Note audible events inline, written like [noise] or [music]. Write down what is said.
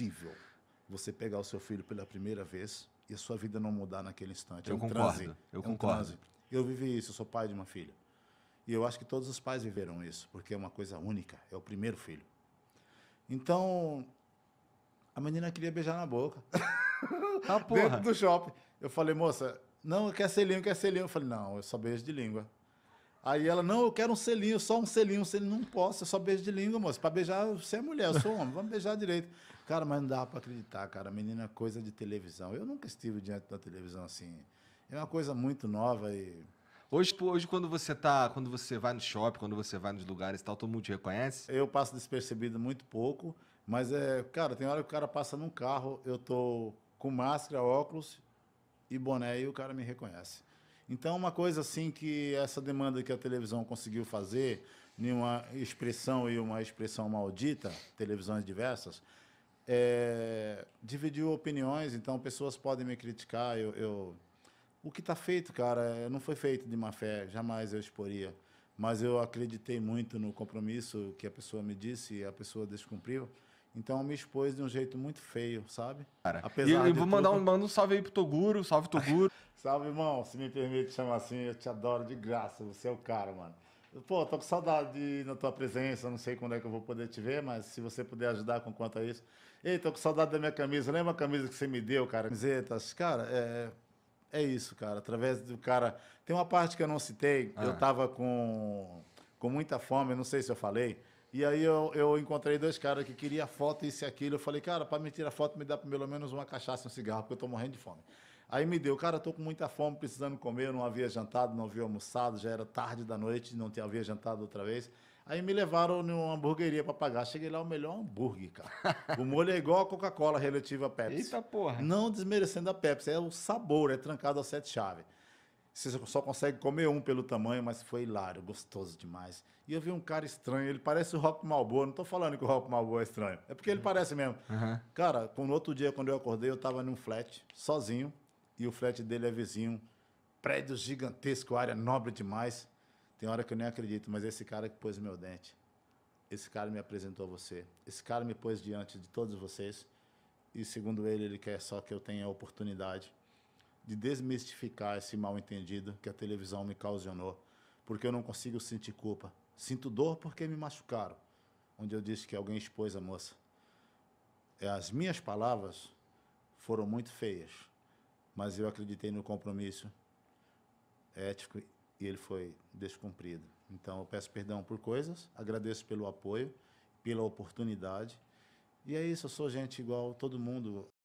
impossível você pegar o seu filho pela primeira vez e a sua vida não mudar naquele instante. Eu é um concordo. Transe, eu é um concordo. Transe. Eu vivi isso, eu sou pai de uma filha. E eu acho que todos os pais viveram isso, porque é uma coisa única, é o primeiro filho. Então, a menina queria beijar na boca. [laughs] Ah, Dentro do shopping. Eu falei, moça, não, quer ser língua, quer ser língua. Eu falei, não, eu só beijo de língua. Aí ela, não, eu quero um selinho, só um selinho, um selinho. Não posso, eu só beijo de língua, moço. Pra beijar, você é mulher, eu sou homem, vamos beijar direito. Cara, mas não dá pra acreditar, cara. Menina é coisa de televisão. Eu nunca estive diante da televisão assim. É uma coisa muito nova e. Hoje, hoje quando você tá, quando você vai no shopping, quando você vai nos lugares e tal, todo mundo te reconhece? Eu passo despercebido muito pouco, mas é, cara, tem hora que o cara passa num carro, eu tô com máscara, óculos e boné e o cara me reconhece. Então, uma coisa assim que essa demanda que a televisão conseguiu fazer, em uma expressão e uma expressão maldita, televisões diversas, é, dividiu opiniões, então pessoas podem me criticar. Eu, eu o que está feito, cara, é, não foi feito de má fé, jamais eu exporia. Mas eu acreditei muito no compromisso que a pessoa me disse e a pessoa descumpriu. Então me expôs de um jeito muito feio, sabe? Cara, Apesar e eu vou mandar tudo... um, manda um salve aí pro Toguro, salve Toguro. [laughs] salve, irmão, se me permite chamar assim, eu te adoro de graça, você é o cara, mano. Pô, tô com saudade da tua presença, não sei quando é que eu vou poder te ver, mas se você puder ajudar com quanto a isso. Ei, tô com saudade da minha camisa, lembra a camisa que você me deu, cara? Camisetas, cara, é, é isso, cara, através do cara... Tem uma parte que eu não citei, ah. eu tava com, com muita fome, não sei se eu falei... E aí eu, eu encontrei dois caras que queriam foto, isso e aquilo. Eu falei, cara, para me tirar foto, me dá pelo menos uma cachaça e um cigarro, porque eu estou morrendo de fome. Aí me deu, cara, estou com muita fome, precisando comer, eu não havia jantado, não havia almoçado, já era tarde da noite, não havia jantado outra vez. Aí me levaram numa hamburgueria para pagar. Cheguei lá, o melhor hambúrguer, cara. [laughs] O molho é igual a Coca-Cola relativo à Pepsi. Eita porra. Não desmerecendo a Pepsi, é o sabor, é trancado a sete chaves. Você só consegue comer um pelo tamanho, mas foi hilário, gostoso demais. E eu vi um cara estranho, ele parece o Rock Malboa. Não estou falando que o Rock Malboa é estranho, é porque ele uhum. parece mesmo. Uhum. Cara, no outro dia, quando eu acordei, eu estava num flat, sozinho, e o flat dele é vizinho. Prédio gigantesco, área nobre demais. Tem hora que eu nem acredito, mas esse cara que pôs meu dente, esse cara me apresentou a você, esse cara me pôs diante de todos vocês, e segundo ele, ele quer só que eu tenha a oportunidade de desmistificar esse mal-entendido que a televisão me causionou, porque eu não consigo sentir culpa. Sinto dor porque me machucaram, onde eu disse que alguém expôs a moça. É, as minhas palavras foram muito feias, mas eu acreditei no compromisso ético e ele foi descumprido. Então eu peço perdão por coisas, agradeço pelo apoio, pela oportunidade. E é isso, eu sou gente igual todo mundo.